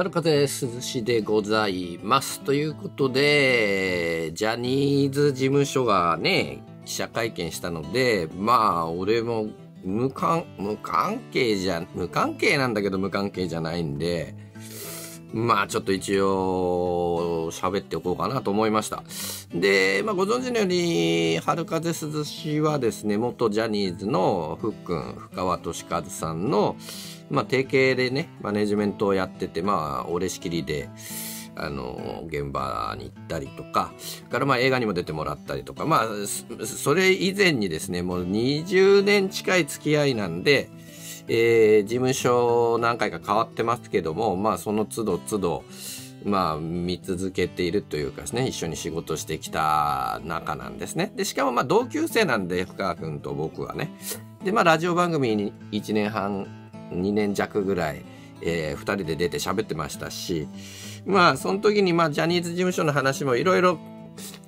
はるか涼しでございます。ということで、ジャニーズ事務所がね、記者会見したので、まあ、俺も無関、無関係じゃ、無関係なんだけど無関係じゃないんで、まあちょっと一応喋っておこうかなと思いました。で、まあご存知のように、春風涼しはですね、元ジャニーズのふっくん、深川俊和さんの、まあ、提携でね、マネジメントをやってて、まあ、俺しきりで、あの、現場に行ったりとか、からまあ映画にも出てもらったりとか、まあ、それ以前にですね、もう20年近い付き合いなんで、えー、事務所何回か変わってますけども、まあその都度都度、まあ見続けているというかですね、一緒に仕事してきた仲なんですね。で、しかもまあ同級生なんで、深川くんと僕はね。で、まあラジオ番組に1年半2年弱ぐらい、えー、2人で出て喋ってましたし、まあ、その時に、まあ、ジャニーズ事務所の話もいろいろ、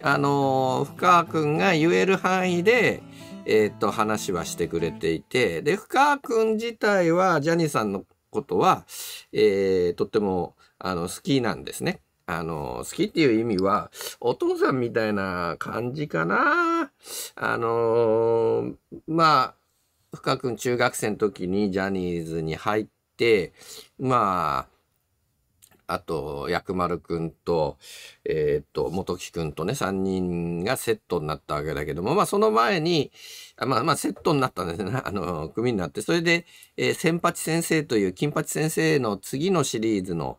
あのー、深川くんが言える範囲で、えー、っと、話はしてくれていて、で、深川くん自体は、ジャニーさんのことは、えー、とっても、あの、好きなんですね。あの、好きっていう意味は、お父さんみたいな感じかな。あのー、まあ、深くん中学生の時にジャニーズに入って、まあ、あと、薬丸くんと、えー、っと、元木くんとね、3人がセットになったわけだけども、まあ、その前に、あまあ、まあ、セットになったんですね。あの、組になって。それで、えー、千八先生という金八先生の次のシリーズの、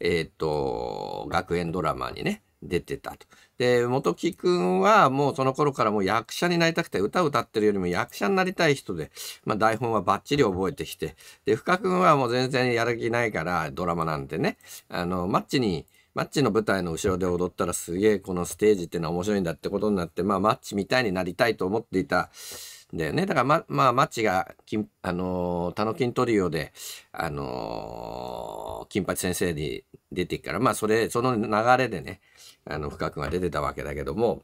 えー、っと、学園ドラマにね、出てたと。で本木君はもうその頃からもう役者になりたくて歌を歌ってるよりも役者になりたい人で、まあ、台本はバッチリ覚えてきてで深んはもう全然やる気ないからドラマなんてねあのマッチにマッチの舞台の後ろで踊ったらすげえこのステージってのは面白いんだってことになって、まあ、マッチみたいになりたいと思っていたんだよねだからま、まあ、マッチがあのー、タノキントリオで、あのー、金八先生に出てから、まあ、それその流れでねあの、深くが出てたわけだけども、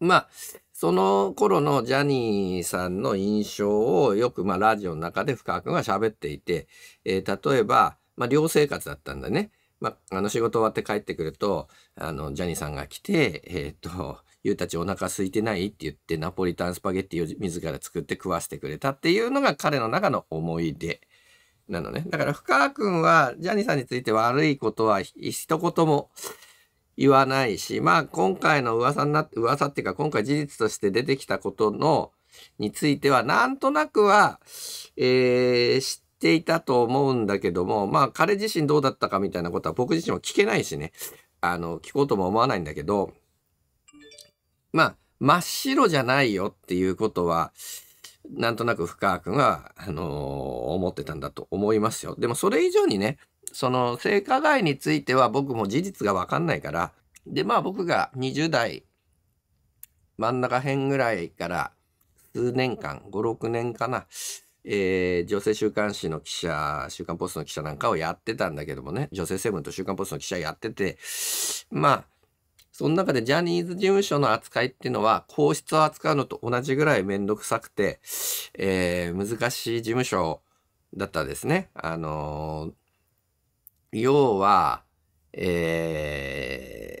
まあ、その頃のジャニーさんの印象をよく、まあ、ラジオの中で深くが喋っていて、えー、例えば、まあ、寮生活だったんだね。まあ、あの仕事終わって帰ってくると、あの、ジャニーさんが来て、えっ、ー、と、ゆうたちお腹空いてないって言ってナポリタンスパゲッティを自ら作って食わせてくれたっていうのが彼の中の思い出なのね。だから深川君はジャニーさんについて悪いことは一言も言わないし、まあ今回の噂になって、噂っていうか今回事実として出てきたことの、についてはなんとなくは、えー、知っていたと思うんだけども、まあ彼自身どうだったかみたいなことは僕自身も聞けないしね、あの、聞こうとも思わないんだけど、まあ真っ白じゃないよっていうことは、なんとなく深川君は、あのー、思ってたんだと思いますよ。でもそれ以上にね、その性加害については僕も事実がわかんないから、で、まあ僕が20代真ん中辺ぐらいから数年間、5、6年かな、えー、女性週刊誌の記者、週刊ポストの記者なんかをやってたんだけどもね、女性セブンと週刊ポストの記者やってて、まあ、その中でジャニーズ事務所の扱いっていうのは、皇室を扱うのと同じぐらいめんどくさくて、えー、難しい事務所だったですね。あのー要は、え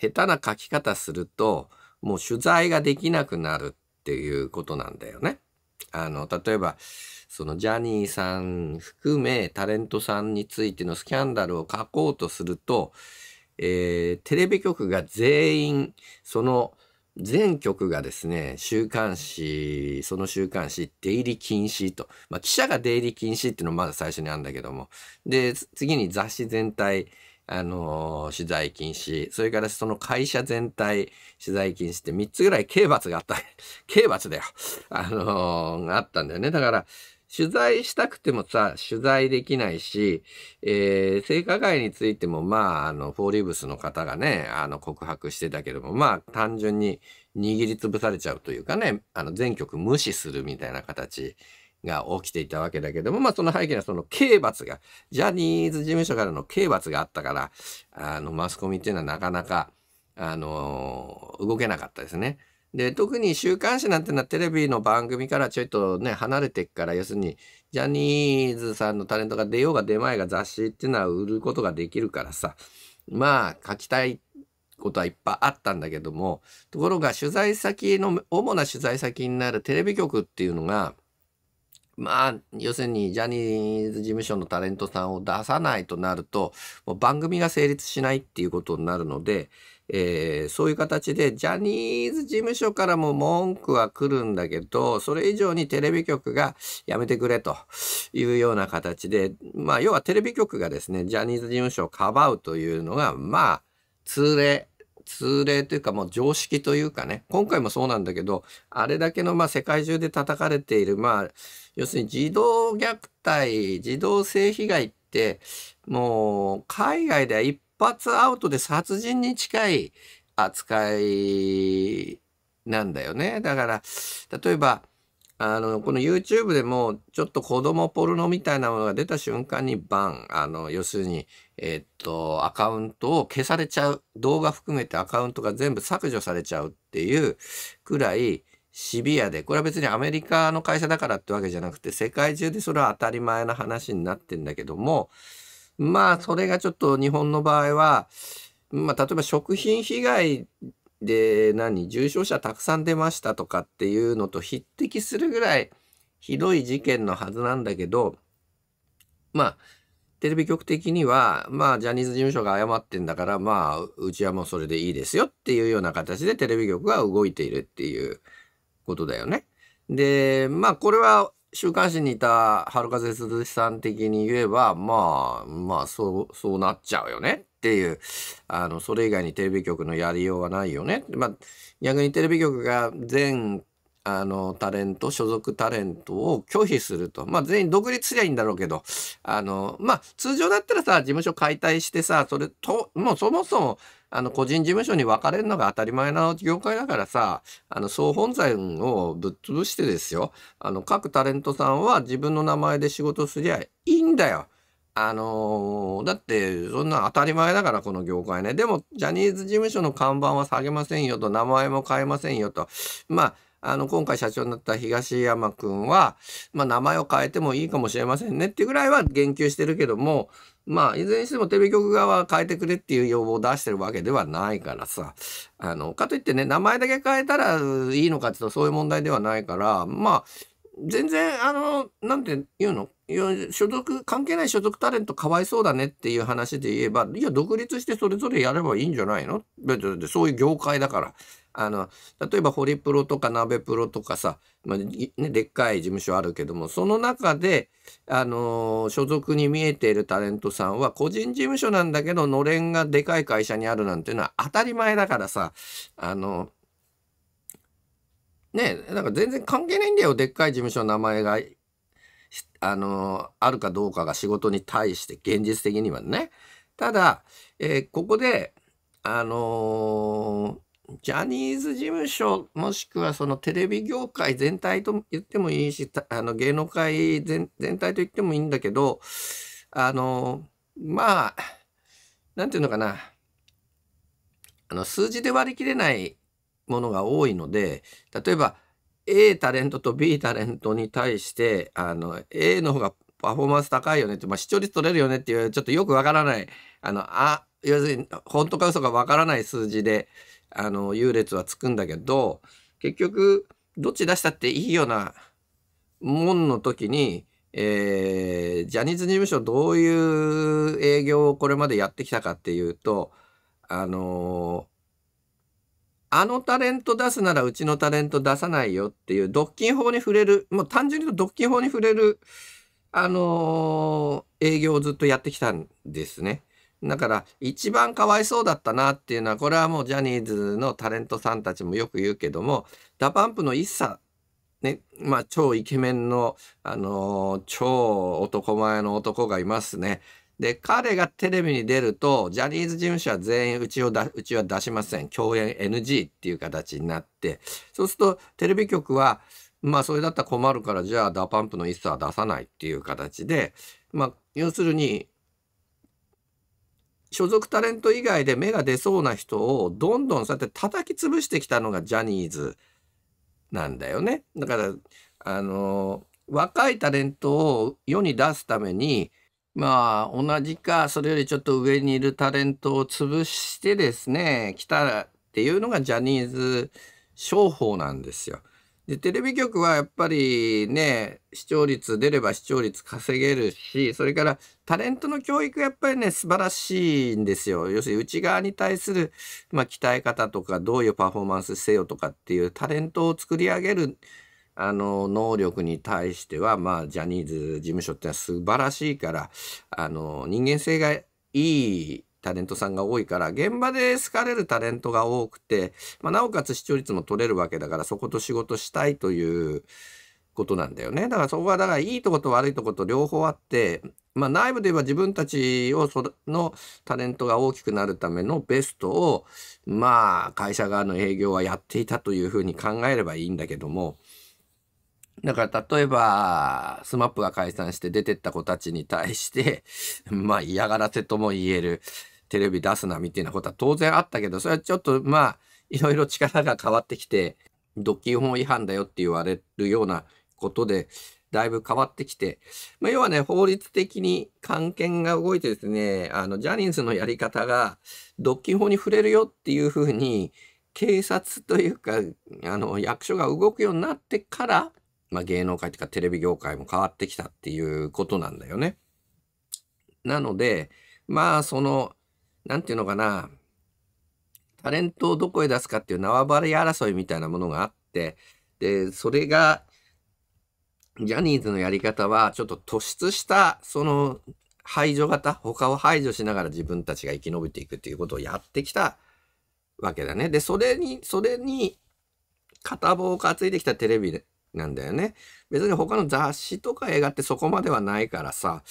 ー、下手な書き方すると、もう取材ができなくなるっていうことなんだよね。あの、例えば、そのジャニーさん含めタレントさんについてのスキャンダルを書こうとすると、えー、テレビ局が全員その全局がですね、週刊誌、その週刊誌、出入り禁止と。まあ、記者が出入り禁止っていうのまず最初にあるんだけども。で、次に雑誌全体、あのー、取材禁止。それからその会社全体、取材禁止って3つぐらい刑罰があった。刑罰だよ。あのー、あったんだよね。だから、取材したくてもさ、取材できないし、えー、性加害についても、まあ、あの、フォーリーブスの方がね、あの、告白してたけども、まあ、単純に握りつぶされちゃうというかね、あの、全局無視するみたいな形が起きていたわけだけども、まあ、その背景にはその刑罰が、ジャニーズ事務所からの刑罰があったから、あの、マスコミっていうのはなかなか、あのー、動けなかったですね。で、特に週刊誌なんてのはテレビの番組からちょいとね、離れてっから、要するに、ジャニーズさんのタレントが出ようが出まいが雑誌っていうのは売ることができるからさ、まあ、書きたいことはいっぱいあったんだけども、ところが取材先の、主な取材先になるテレビ局っていうのが、まあ、要するにジャニーズ事務所のタレントさんを出さないとなると、もう番組が成立しないっていうことになるので、えー、そういう形でジャニーズ事務所からも文句は来るんだけど、それ以上にテレビ局がやめてくれというような形で、まあ要はテレビ局がですね、ジャニーズ事務所をかばうというのが、まあ通例通例というかもう常識というかね今回もそうなんだけどあれだけのまあ世界中で叩かれているまあ要するに児童虐待児童性被害ってもう海外では一発アウトで殺人に近い扱いなんだよね。だから例えばあの、この YouTube でも、ちょっと子供ポルノみたいなものが出た瞬間にバン、あの、要するに、えー、っと、アカウントを消されちゃう。動画含めてアカウントが全部削除されちゃうっていうくらいシビアで、これは別にアメリカの会社だからってわけじゃなくて、世界中でそれは当たり前な話になってんだけども、まあ、それがちょっと日本の場合は、まあ、例えば食品被害で、何重症者たくさん出ましたとかっていうのと匹敵するぐらいひどい事件のはずなんだけど、まあ、テレビ局的には、まあ、ジャニーズ事務所が謝ってんだから、まあ、うちはもうそれでいいですよっていうような形でテレビ局が動いているっていうことだよね。で、まあ、これは週刊誌にいた春風鈴さん的に言えば、まあ、まあ、そう、そうなっちゃうよねっていう、あの、それ以外にテレビ局のやりようはないよね。まあ、逆にテレビ局が全、あの、タレント、所属タレントを拒否すると。まあ、全員独立すりゃいいんだろうけど、あの、まあ、通常だったらさ、事務所解体してさ、それと、もうそもそも、あの個人事務所に分かれるのが当たり前な業界だからさあの総本山をぶっ潰してですよあの各タレントさんは自分の名前で仕事すりゃいいんだよ。あのー、だってそんな当たり前だからこの業界ねでもジャニーズ事務所の看板は下げませんよと名前も変えませんよとまああの、今回社長になった東山くんは、まあ、名前を変えてもいいかもしれませんねっていうぐらいは言及してるけども、まあ、いずれにしてもテレビ局側は変えてくれっていう要望を出してるわけではないからさ、あの、かといってね、名前だけ変えたらいいのかっていうとそういう問題ではないから、まあ、全然、あの、何て言うの所属、関係ない所属タレントかわいそうだねっていう話で言えば、いや、独立してそれぞれやればいいんじゃないのそういう業界だから。あの、例えばホリプロとか鍋プロとかさ、まあ、ね、でっかい事務所あるけども、その中で、あの所属に見えているタレントさんは、個人事務所なんだけど、のれんがでかい会社にあるなんていうのは当たり前だからさ、あのね、なんか全然関係ないんだよ。でっかい事務所の名前が、あのー、あるかどうかが仕事に対して現実的にはね。ただ、えー、ここで、あのー、ジャニーズ事務所、もしくはそのテレビ業界全体と言ってもいいし、あの芸能界全体と言ってもいいんだけど、あのまあ、なんていうのかな。あの、数字で割り切れないものが多いので例えば A タレントと B タレントに対してあの A の方がパフォーマンス高いよねって、まあ、視聴率取れるよねっていうちょっとよくわからないあのあ要するに本当か嘘かわからない数字であの優劣はつくんだけど結局どっち出したっていいようなもんの時に、えー、ジャニーズ事務所どういう営業をこれまでやってきたかっていうとあのーあのタレント出すならうちのタレント出さないよっていう、独禁法に触れる、もう単純に言うと独禁法に触れる、あのー、営業をずっとやってきたんですね。だから、一番かわいそうだったなっていうのは、これはもうジャニーズのタレントさんたちもよく言うけども、ダパンプの一茶ね、まあ、超イケメンの、あのー、超男前の男がいますね。で、彼がテレビに出ると、ジャニーズ事務所は全員うちをだ、うちは出しません。共演 NG っていう形になって、そうするとテレビ局は、まあそれだったら困るから、じゃあダパンプの一切は出さないっていう形で、まあ要するに、所属タレント以外で芽が出そうな人をどんどんそうやって叩き潰してきたのがジャニーズなんだよね。だから、あの、若いタレントを世に出すために、まあ同じかそれよりちょっと上にいるタレントを潰してですね来たっていうのがジャニーズ商法なんですよ。でテレビ局はやっぱりね視聴率出れば視聴率稼げるしそれからタレントの教育やっぱりね素晴らしいんですよ要するに内側に対する、まあ、鍛え方とかどういうパフォーマンスせよとかっていうタレントを作り上げるあの能力に対しては、まあ、ジャニーズ事務所ってのは素晴らしいからあの人間性がいいタレントさんが多いから現場で好かれるタレントが多くて、まあ、なおかつ視聴率も取れるわけだからそこと仕事したいということなんだよねだからそこはだからいいとこと悪いとこと両方あって、まあ、内部で言えば自分たちをそのタレントが大きくなるためのベストをまあ会社側の営業はやっていたというふうに考えればいいんだけども。だから例えば、スマップが解散して出てった子たちに対して、まあ嫌がらせとも言える、テレビ出すなみたいなことは当然あったけど、それはちょっとまあ、いろいろ力が変わってきて、ドッキリ法違反だよって言われるようなことで、だいぶ変わってきて、まあ、要はね、法律的に関係が動いてですね、あの、ジャニーズのやり方が、ドッキリ法に触れるよっていうふうに、警察というか、あの、役所が動くようになってから、まあ、芸能界とかテレビ業界も変わってきたっていうことなんだよね。なので、まあ、その、なんていうのかな、タレントをどこへ出すかっていう縄張り争いみたいなものがあって、で、それが、ジャニーズのやり方は、ちょっと突出した、その、排除型、他を排除しながら自分たちが生き延びていくっていうことをやってきたわけだね。で、それに、それに、片棒を担いできたテレビなんだよね。別に他の雑誌とか映画ってそこまではないからさ、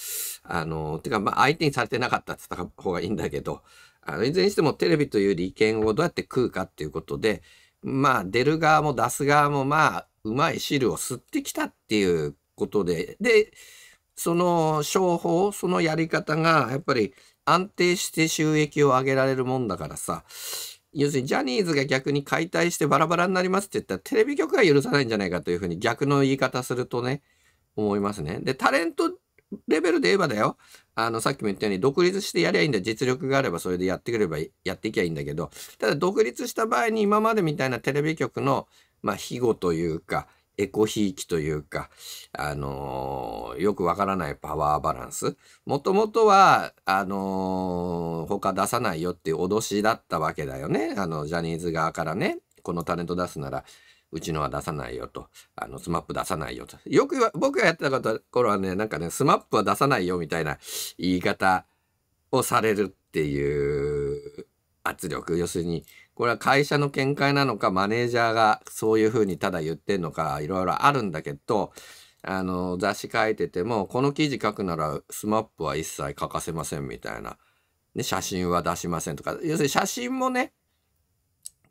あの、てか、まあ、相手にされてなかったって言った方がいいんだけど、あの、いずれにしてもテレビという利権をどうやって食うかっていうことで、まあ、出る側も出す側も、まあ、うまい汁を吸ってきたっていうことで、で、その商法、そのやり方が、やっぱり安定して収益を上げられるもんだからさ、要するにジャニーズが逆に解体してバラバラになりますって言ったらテレビ局が許さないんじゃないかというふうに逆の言い方するとね、思いますね。で、タレントレベルで言えばだよ。あの、さっきも言ったように独立してやりゃいいんだ。実力があればそれでやってくれば、やっていきゃいいんだけど、ただ独立した場合に今までみたいなテレビ局の、まあ、庇護というか、エコひいきというか、あのー、よくわからないパワーバランス。もともとは、あのー、他出さないよっていう脅しだったわけだよね。あの、ジャニーズ側からね、このタレント出すなら、うちのは出さないよと、あの、スマップ出さないよと。よく僕がやってた頃はね、なんかね、スマップは出さないよみたいな言い方をされるっていう圧力。要するに、これは会社の見解なのか、マネージャーがそういうふうにただ言ってんのか、いろいろあるんだけど、あの、雑誌書いてても、この記事書くなら smap は一切書かせませんみたいな。ね、写真は出しませんとか。要するに写真もね、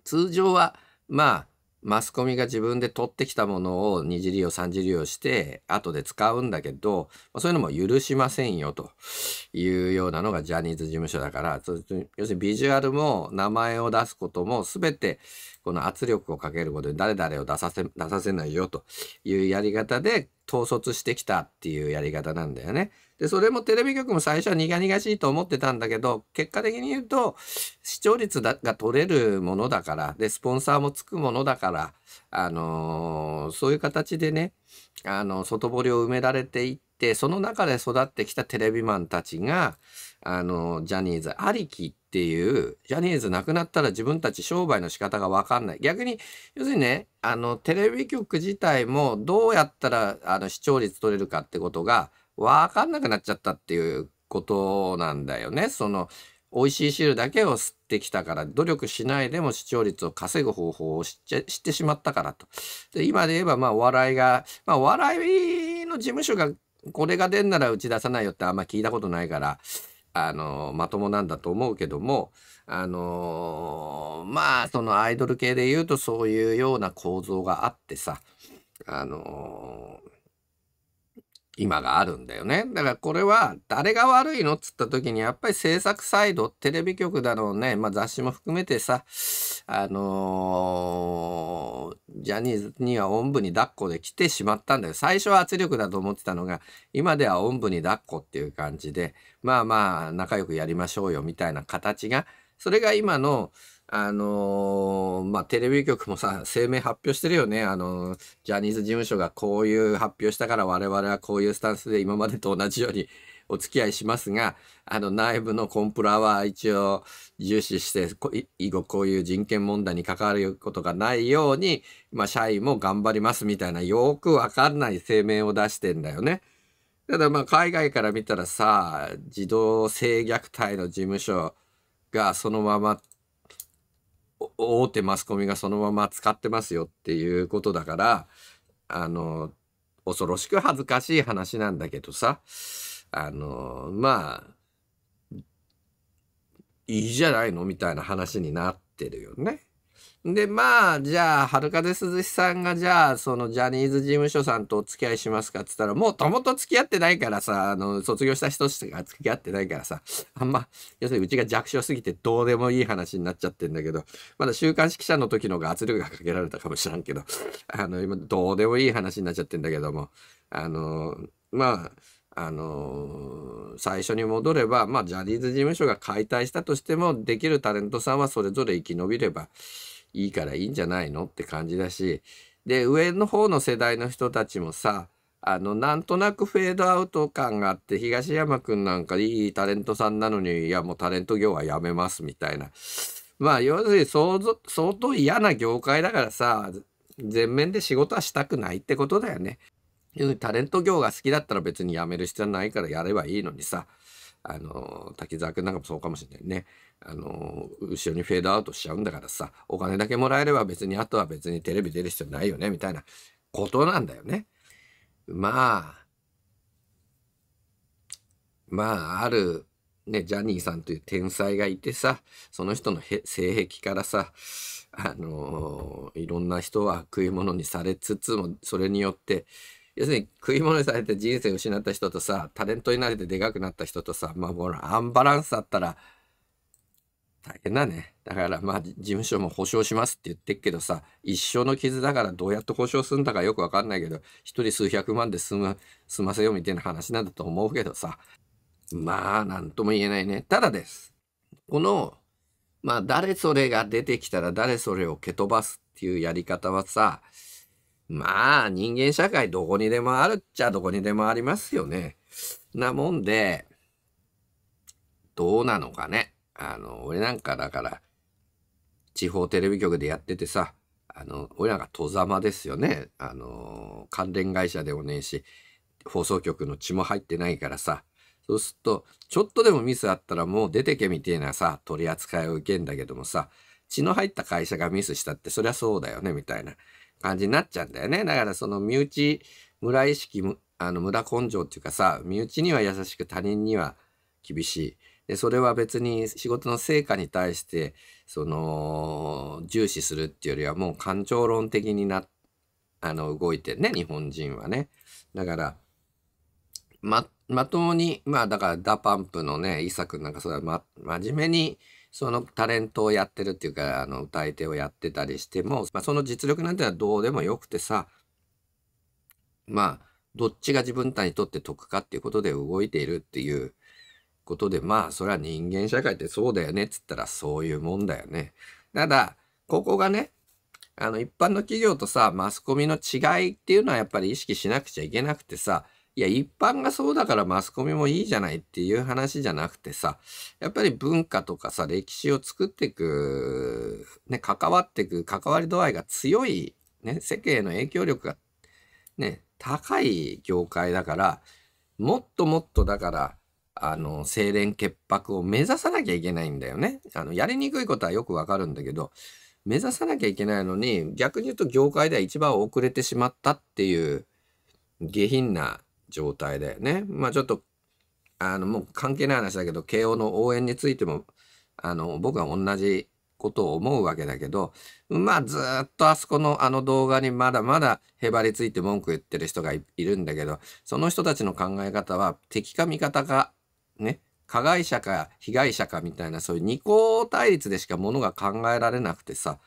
通常は、まあ、マスコミが自分で取ってきたものを二次利用三次利用して後で使うんだけど、そういうのも許しませんよというようなのがジャニーズ事務所だから要するにビジュアルも名前を出すことも全てこの圧力をかけることで誰々を出させ、出させないよというやり方で統率してきたっていうやり方なんだよね。で、それもテレビ局も最初は苦々しいと思ってたんだけど、結果的に言うと、視聴率が取れるものだから、で、スポンサーもつくものだから、あのー、そういう形でね、あの、外堀を埋められていって、その中で育ってきたテレビマンたちが、あの、ジャニーズありきっていう、ジャニーズなくなったら自分たち商売の仕方がわかんない。逆に、要するにね、あの、テレビ局自体もどうやったら、あの、視聴率取れるかってことが、わかんなくなっちゃったっていうことなんだよね。その、美味しい汁だけを吸ってきたから、努力しないでも視聴率を稼ぐ方法を知ってしまったからと。で今で言えば、まあ、お笑いが、まあ、お笑いの事務所が、これが出んなら打ち出さないよってあんま聞いたことないから、あの、まともなんだと思うけども、あのー、まあ、そのアイドル系で言うとそういうような構造があってさ、あのー、今があるんだよね。だからこれは誰が悪いのっつった時にやっぱり制作サイド、テレビ局だろうね、まあ雑誌も含めてさ、あのー、ジャニーズにはおんぶに抱っこで来てしまったんだよ。最初は圧力だと思ってたのが、今ではおんぶに抱っこっていう感じで、まあまあ仲良くやりましょうよみたいな形が、それが今の、あのー、まあ、テレビ局もさ、声明発表してるよね。あのー、ジャニーズ事務所がこういう発表したから我々はこういうスタンスで今までと同じようにお付き合いしますが、あの内部のコンプラは一応重視して、以後こういう人権問題に関わることがないように、まあ社員も頑張りますみたいなよくわかんない声明を出してんだよね。ただまあ海外から見たらさ、児童性虐待の事務所がそのまま大手マスコミがそのまま使ってますよっていうことだから、あの、恐ろしく恥ずかしい話なんだけどさ。あのまあいいじゃないのみたいな話になってるよね。でまあじゃあ春風鈴さんがじゃあそのジャニーズ事務所さんとお付き合いしますかっつったらもうともと付き合ってないからさあの卒業した人しか付き合ってないからさあんま要するにうちが弱小すぎてどうでもいい話になっちゃってんだけどまだ週刊誌記者の時のが圧力がかけられたかもしらんけどあの今どうでもいい話になっちゃってんだけどもあのまああのー、最初に戻れば、まあ、ジャニーズ事務所が解体したとしても、できるタレントさんはそれぞれ生き延びればいいからいいんじゃないのって感じだし、で、上の方の世代の人たちもさ、あの、なんとなくフェードアウト感があって、東山くんなんかいいタレントさんなのに、いや、もうタレント業はやめますみたいな。まあ、要するに相当嫌な業界だからさ、全面で仕事はしたくないってことだよね。タレント業が好きだったら別に辞める必要ないからやればいいのにさ、あの、滝沢くんなんかもそうかもしれないね。あの、後ろにフェードアウトしちゃうんだからさ、お金だけもらえれば別に、あとは別にテレビ出る必要ないよね、みたいなことなんだよね。まあ、まあ、ある、ね、ジャニーさんという天才がいてさ、その人の性癖からさ、あのいろんな人は食い物にされつつも、それによって、要するに食い物にされて人生失った人とさタレントになれてでかくなった人とさまあほアンバランスだったら大変だねだからまあ事務所も保証しますって言ってっけどさ一生の傷だからどうやって保証すんだかよく分かんないけど一人数百万で済む済ませようみたいな話なんだと思うけどさまあ何とも言えないねただですこのまあ誰それが出てきたら誰それを蹴飛ばすっていうやり方はさまあ、人間社会どこにでもあるっちゃどこにでもありますよね。なもんで、どうなのかね。あの、俺なんかだから、地方テレビ局でやっててさ、あの、俺なんか戸ざまですよね。あの、関連会社でもねえし、放送局の血も入ってないからさ、そうすると、ちょっとでもミスあったらもう出てけみてえなさ、取り扱いを受けんだけどもさ、血の入った会社がミスしたって、そりゃそうだよね、みたいな。感じになっちゃうんだよね。だからその身内、村意識、あの無駄根性っていうかさ、身内には優しく他人には厳しい。で、それは別に仕事の成果に対して、その、重視するっていうよりはもう感情論的にな、あの、動いてね、日本人はね。だから、ま、まともに、まあだからダパンプのね、イサ君なんかそれはま、真面目に、そのタレントをやってるっていうかあの歌い手をやってたりしても、まあ、その実力なんてのはどうでもよくてさまあどっちが自分たちにとって得かっていうことで動いているっていうことでまあそれは人間社会ってそうだよねっつったらそういうもんだよね。ただここがねあの一般の企業とさマスコミの違いっていうのはやっぱり意識しなくちゃいけなくてさいや、一般がそうだからマスコミもいいじゃないっていう話じゃなくてさ、やっぱり文化とかさ、歴史を作っていく、ね、関わっていく、関わり度合いが強い、ね、世間への影響力が、ね、高い業界だから、もっともっとだから、あの、清廉潔白を目指さなきゃいけないんだよね。あの、やりにくいことはよくわかるんだけど、目指さなきゃいけないのに、逆に言うと業界では一番遅れてしまったっていう、下品な状態でね。まあちょっと、あの、もう関係ない話だけど、慶応の応援についても、あの、僕は同じことを思うわけだけど、まあずっとあそこのあの動画にまだまだへばりついて文句言ってる人がいるんだけど、その人たちの考え方は敵か味方か、ね、加害者か被害者かみたいなそういう二項対立でしかものが考えられなくてさ、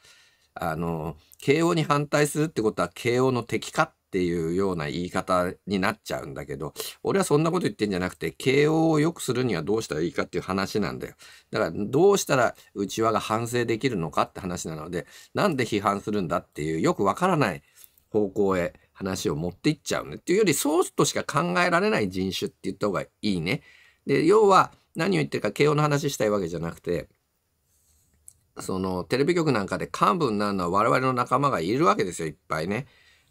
あの、慶応に反対するってことは慶応の敵かっていうような言い方になっちゃうんだけど、俺はそんなこと言ってんじゃなくて、慶応を良くするにはどうしたらいいかっていう話なんだよ。だからどうしたら内輪が反省できるのかって話なので、なんで批判するんだっていうよくわからない方向へ話を持っていっちゃうね。っていうより、ソースとしか考えられない人種って言った方がいいね。で、要は何を言ってるか慶応の話したいわけじゃなくて、そのテレビ局なんかで幹部になるのは我々の仲間がいるわけですよ、いっぱいね。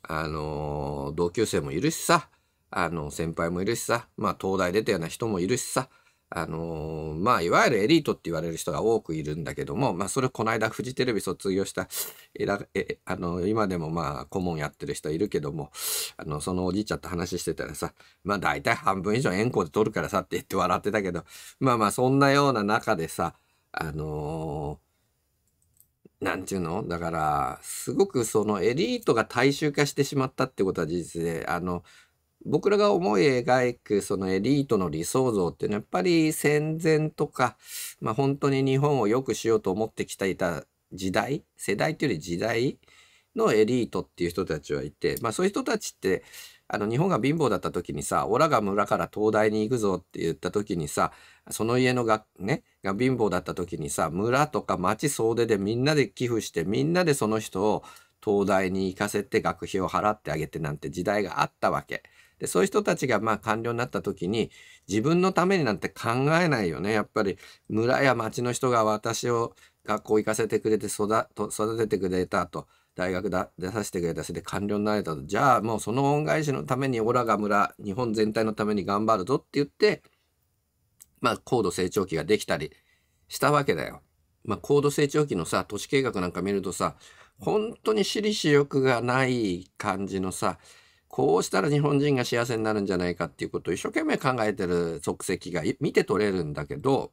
あの、同級生もいるしさ、あの、先輩もいるしさ、まあ、東大出たような人もいるしさ、あのまあ、いわゆるエリートって言われる人が多くいるんだけども、まあ、それこの間フジテレビ卒業した、えらえあの今でもまあ、顧問やってる人いるけども、あの、そのおじいちゃんと話してたらさ、まあ、大体半分以上円弧で取るからさって言って笑ってたけど、まあまあ、そんなような中でさ、あのーなんていうのだから、すごくそのエリートが大衆化してしまったってことは事実で、あの、僕らが思い描くそのエリートの理想像っていうのはやっぱり戦前とか、まあ、本当に日本を良くしようと思ってきていた時代世代というより時代のエリートっていう人たちはいて、まあ、そういう人たちってあの日本が貧乏だった時にさ「オラが村から東大に行くぞ」って言った時にさその家のが,、ね、が貧乏だった時にさ村とか町総出でみんなで寄付してみんなでその人を東大に行かせて学費を払ってあげてなんて時代があったわけ。でそういう人たちがまあ官僚になった時に自分のためになんて考えないよねやっぱり村や町の人が私を学校行かせてくれて育ててくれたと大学だ出させてくれたせで官僚になれたとじゃあもうその恩返しのためにオラが村日本全体のために頑張るぞって言ってまあ高度成長期ができたりしたわけだよ。まあ、高度成長期のさ都市計画なんか見るとさ本当に私利私欲がない感じのさこうしたら日本人が幸せになるんじゃないかっていうことを一生懸命考えてる足跡が見て取れるんだけど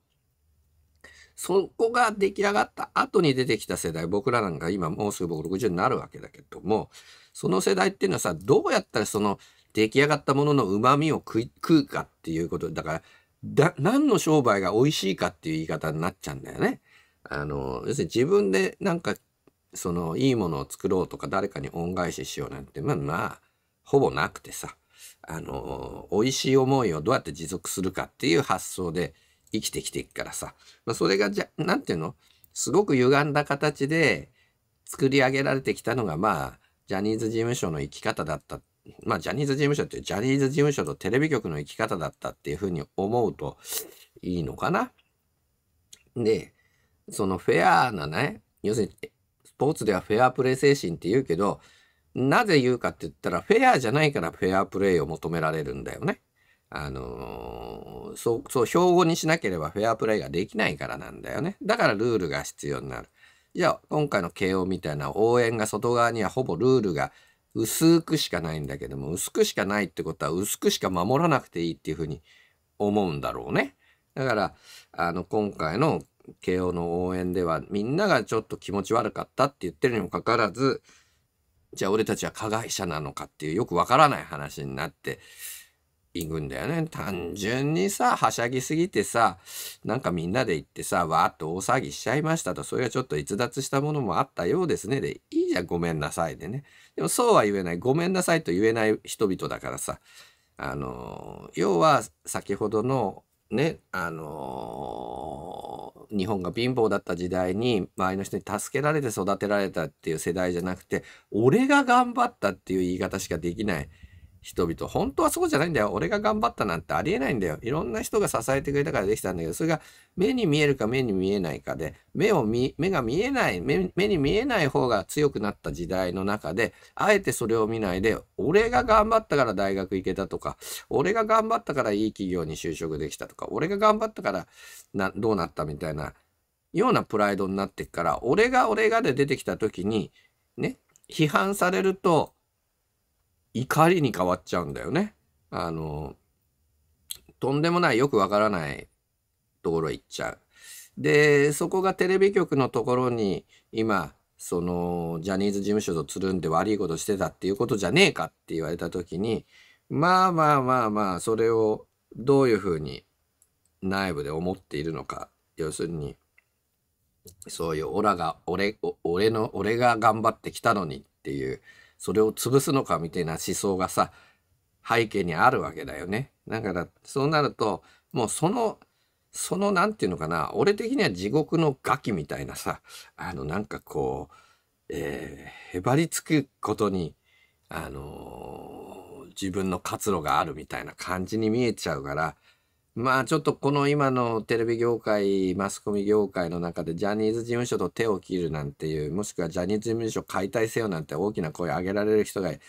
そこが出来上がった後に出てきた世代、僕らなんか今もうすぐ僕60になるわけだけども、その世代っていうのはさ、どうやったらその出来上がったものの旨味を食い食うかっていうこと、だからだ、何の商売が美味しいかっていう言い方になっちゃうんだよね。あの、要するに自分でなんか、その、いいものを作ろうとか、誰かに恩返ししようなんて、まあまあ、ほぼなくてさ、あの、美味しい思いをどうやって持続するかっていう発想で、生きてきていくからさ、まあ、それがじゃ何て言うのすごく歪んだ形で作り上げられてきたのがまあジャニーズ事務所の生き方だったまあジャニーズ事務所ってジャニーズ事務所とテレビ局の生き方だったっていうふうに思うといいのかな。でそのフェアなね要するにスポーツではフェアプレー精神って言うけどなぜ言うかって言ったらフェアじゃないからフェアプレーを求められるんだよね。あのー、そう、そう、標語にしなければフェアプレイができないからなんだよね。だからルールが必要になる。じゃあ、今回の慶応みたいな応援が外側にはほぼルールが薄くしかないんだけども、薄くしかないってことは薄くしか守らなくていいっていうふうに思うんだろうね。だから、あの、今回の慶応の応援ではみんながちょっと気持ち悪かったって言ってるにもかかわらず、じゃあ俺たちは加害者なのかっていうよくわからない話になって、行くんだよね。単純にさ、はしゃぎすぎてさ、なんかみんなで行ってさ、わーっと大騒ぎしちゃいましたと、それがちょっと逸脱したものもあったようですね。で、いいじゃん、ごめんなさいでね。でもそうは言えない。ごめんなさいと言えない人々だからさ、あの要は先ほどのね、あのー、日本が貧乏だった時代に周りの人に助けられて育てられたっていう世代じゃなくて、俺が頑張ったっていう言い方しかできない。人々。本当はそうじゃないんだよ。俺が頑張ったなんてありえないんだよ。いろんな人が支えてくれたからできたんだけど、それが目に見えるか目に見えないかで、目を見、目が見えない、目目に見えない方が強くなった時代の中で、あえてそれを見ないで、俺が頑張ったから大学行けたとか、俺が頑張ったからいい企業に就職できたとか、俺が頑張ったからなどうなったみたいな、ようなプライドになってから、俺が俺がで出てきた時に、ね、批判されると、怒りに変わっちゃうんだよね。あの、とんでもないよくわからないところへ行っちゃう。で、そこがテレビ局のところに今、そのジャニーズ事務所とつるんで悪いことしてたっていうことじゃねえかって言われた時に、まあまあまあまあ、それをどういうふうに内部で思っているのか。要するに、そういうオラが、俺、俺の、俺が頑張ってきたのにっていう、それを潰すのかみたいな思想がさ背景にあるわけだよね。だからそうなるともうそのその何て言うのかな俺的には地獄のガキみたいなさあのなんかこう、えー、へばりつくことにあのー、自分の活路があるみたいな感じに見えちゃうからまあちょっとこの今のテレビ業界、マスコミ業界の中でジャニーズ事務所と手を切るなんていう、もしくはジャニーズ事務所解体せよなんて大きな声上げられる人がい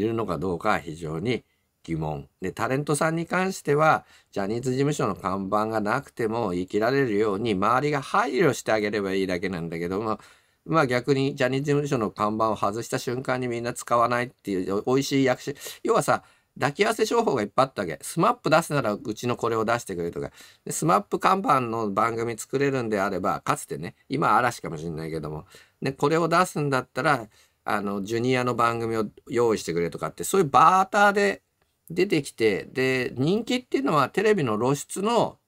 るのかどうか非常に疑問。で、タレントさんに関しては、ジャニーズ事務所の看板がなくても生きられるように、周りが配慮してあげればいいだけなんだけども、まあ逆にジャニーズ事務所の看板を外した瞬間にみんな使わないっていう、美味しい役者、要はさ、抱き合わせ商法がいっぱいあったわけ。スマップ出すならうちのこれを出してくれとか。で、スマップ看板の番組作れるんであれば、かつてね、今は嵐かもしれないけども、で、これを出すんだったら、あの、ジュニアの番組を用意してくれとかって、そういうバーターで出てきて、で、人気っていうのはテレビの露出の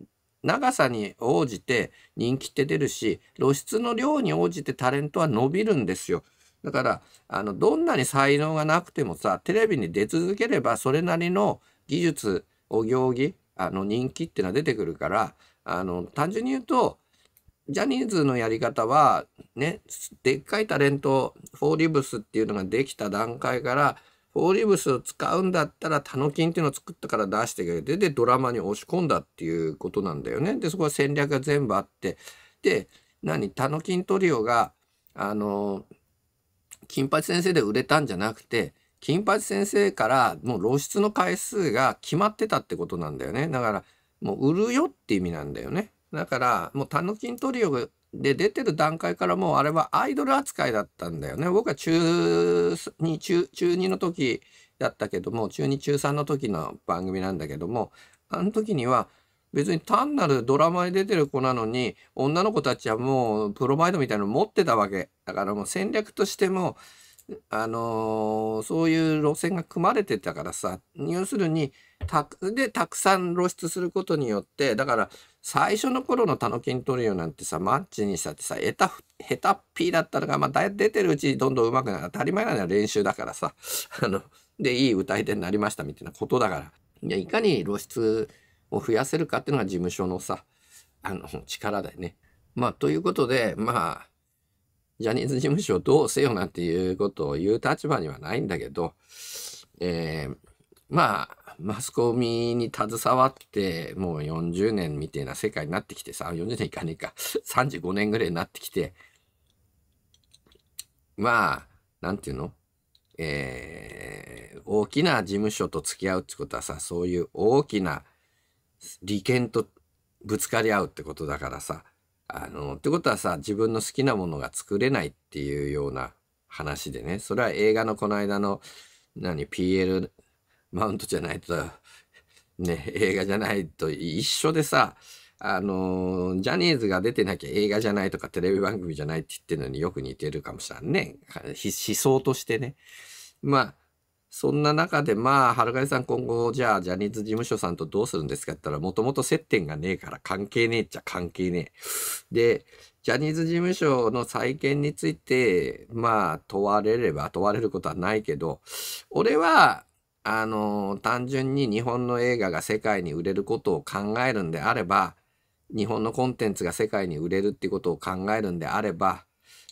長さに応じて人気って出るし、露出の量に応じてタレントは伸びるんですよ。だからあのどんなに才能がなくてもさテレビに出続ければそれなりの技術お行儀あの人気っていうのは出てくるからあの単純に言うとジャニーズのやり方はねでっかいタレントフォーリブスっていうのができた段階からフォーリブスを使うんだったらタノキンっていうのを作ったから出してくれてでドラマに押し込んだっていうことなんだよね。でそこは戦略が全部あってで何タノキントリオがあの金八先生で売れたんじゃなくて、金八先生からもう露出の回数が決まってたってことなんだよね。だから、もう売るよって意味なんだよね。だから、もうタヌキントリオで出てる段階からもうあれはアイドル扱いだったんだよね。僕は中2、中中2の時だったけども、中2、中3の時の番組なんだけども、あの時には、別に単なるドラマに出てる子なのに女の子たちはもうプロバイドみたいなの持ってたわけだからもう戦略としてもあのー、そういう路線が組まれてたからさ要するにたでたくさん露出することによってだから最初の頃の「たのきんトリオ」なんてさマッチにしたってさ下手っぴだったのが、まあ、出てるうちにどんどん上手くなる当たり前なのは練習だからさでいい歌い手になりましたみたいなことだから。いやいかに露出を増やせるかっていうのが事務所のさ、あの、力だよね。まあ、ということで、まあ、ジャニーズ事務所どうせよなんていうことを言う立場にはないんだけど、えー、まあ、マスコミに携わって、もう40年みたいな世界になってきてさ、40年いかねえか、35年ぐらいになってきて、まあ、なんていうのえー、大きな事務所と付き合うってことはさ、そういう大きな利権とぶつかり合うってことだからさあのってことはさ自分の好きなものが作れないっていうような話でねそれは映画のこの間の何 PL マウントじゃないとね映画じゃないと一緒でさあのジャニーズが出てなきゃ映画じゃないとかテレビ番組じゃないって言ってるのによく似てるかもしれんね思想としてねまあそんな中でまあ、はるかさん今後、じゃあジャニーズ事務所さんとどうするんですかって言ったら、もともと接点がねえから関係ねえっちゃ関係ねえ。で、ジャニーズ事務所の再建について、まあ、問われれば問われることはないけど、俺は、あの、単純に日本の映画が世界に売れることを考えるんであれば、日本のコンテンツが世界に売れるってことを考えるんであれば、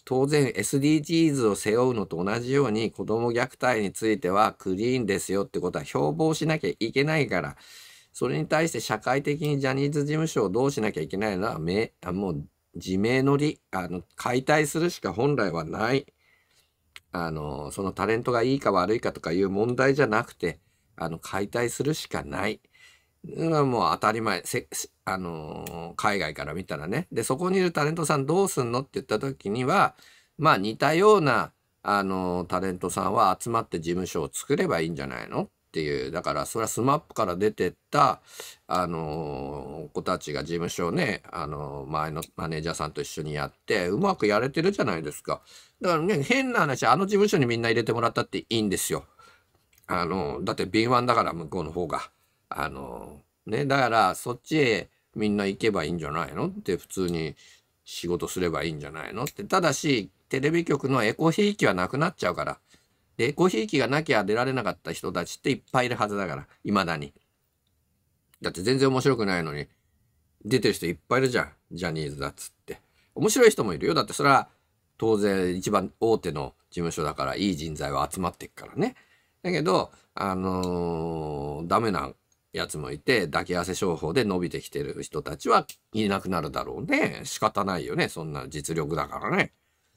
当然 SDGs を背負うのと同じように子ども虐待についてはクリーンですよってことは標榜しなきゃいけないから、それに対して社会的にジャニーズ事務所をどうしなきゃいけないのは、めあもう自明のり、あの、解体するしか本来はない。あの、そのタレントがいいか悪いかとかいう問題じゃなくて、あの、解体するしかない。もう当たり前せあのー、海外から見たらねでそこにいるタレントさんどうすんのって言った時にはまあ似たようなあのー、タレントさんは集まって事務所を作ればいいんじゃないのっていうだからそれは SMAP から出てったあのー、子たちが事務所をねあの前のマネージャーさんと一緒にやってうまくやれてるじゃないですかだからね変な話あの事務所にみんな入れてもらったっていいんですよあのだって敏腕だから向こうの方が。あの、ね、だからそっちへみんな行けばいいんじゃないのって普通に仕事すればいいんじゃないのって。ただし、テレビ局のエコひいきはなくなっちゃうから。で、エコひいきがなきゃ出られなかった人たちっていっぱいいるはずだから、未だに。だって全然面白くないのに、出てる人いっぱいいるじゃん。ジャニーズだっつって。面白い人もいるよ。だってそれは当然一番大手の事務所だからいい人材は集まってくからね。だけど、あのー、ダメなやつもいて、抱き合わせ商法で伸びてきてる人たちはいなくなるだろうね。仕方ないよね。そんな実力だからね。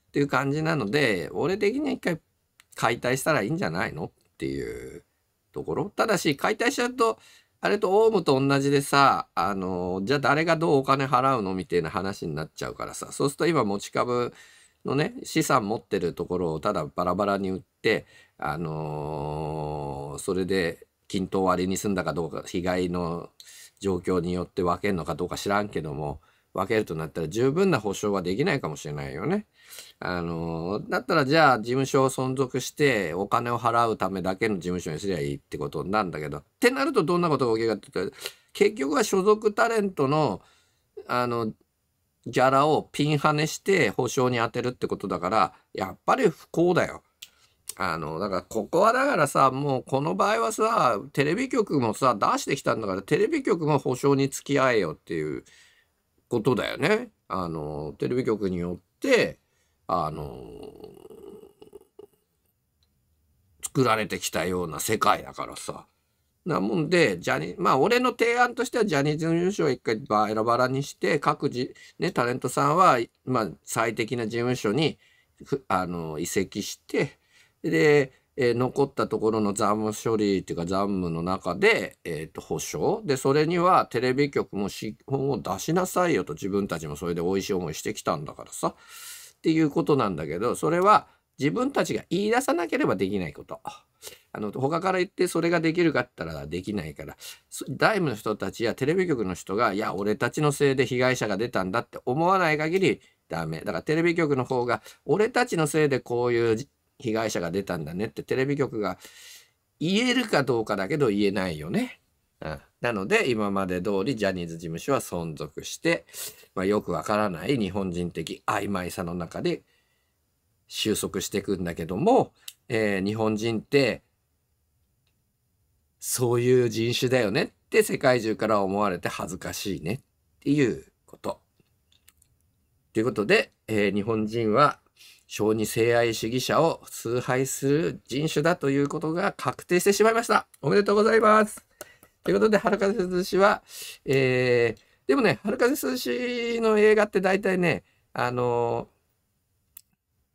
っていう感じなので、俺的には一回解体したらいいんじゃないのっていうところ。ただし、解体しちゃうと、あれとオウムと同じでさ、あの、じゃあ誰がどうお金払うのみたいな話になっちゃうからさ、そうすると今持ち株のね、資産持ってるところをただバラバラに売って、あのー、それで均等割に済んだかどうか、被害の状況によって分けるのかどうか知らんけども、分けるとなったら十分な保証はできないかもしれないよね。あの、だったらじゃあ事務所を存続してお金を払うためだけの事務所にすりゃいいってことなんだけど、ってなるとどんなことが起きるかって言ったら、結局は所属タレントの、あの、ギャラをピンハネして保証に充てるってことだから、やっぱり不幸だよ。あの、だからここはだからさ、もうこの場合はさ、テレビ局もさ、出してきたんだから、テレビ局も保証に付き合えよっていうことだよね。あの、テレビ局によって、あの、作られてきたような世界だからさ。なもんで、ジャニまあ、俺の提案としては、ジャニーズ事務所を一回バラバラにして、各自、ね、タレントさんは、まあ、最適な事務所に、あの、移籍して、で、えー、残ったところの残務処理っていうか残務の中で、えーと、保証でそれにはテレビ局も資本を出しなさいよと自分たちもそれで美味しい思いしてきたんだからさっていうことなんだけどそれは自分たちが言い出さなければできないこと。あの他から言ってそれができるかって言ったらできないから大務の人たちやテレビ局の人がいや俺たちのせいで被害者が出たんだって思わない限りダメだからテレビ局の方が俺たちのせいでこういう被害者が出たんだねってテレビ局が言えるかどうかだけど言えないよね。うん、なので今まで通りジャニーズ事務所は存続して、まあ、よくわからない日本人的曖昧さの中で収束していくんだけども、えー、日本人ってそういう人種だよねって世界中から思われて恥ずかしいねっていうこと。ということで、えー、日本人は小児性愛主義者を崇拝する人種だということが確定してしまいました。おめでとうございます。ということで、春風涼しは、えー、でもね、春風涼しの映画って大体ね、あの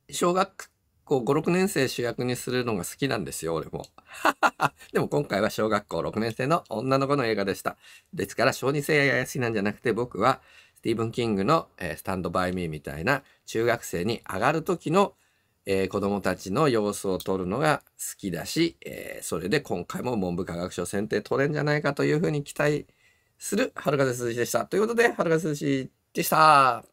ー、小学校5、6年生主役にするのが好きなんですよ、俺も。でも今回は小学校6年生の女の子の映画でした。ですから、小児性愛がしいなんじゃなくて、僕は、ティーブン・キングの、えー、スタンド・バイ・ミーみたいな中学生に上がる時の、えー、子供たちの様子を撮るのが好きだし、えー、それで今回も文部科学省選定取れんじゃないかというふうに期待する春風鈴でした。ということで、春風鈴でした。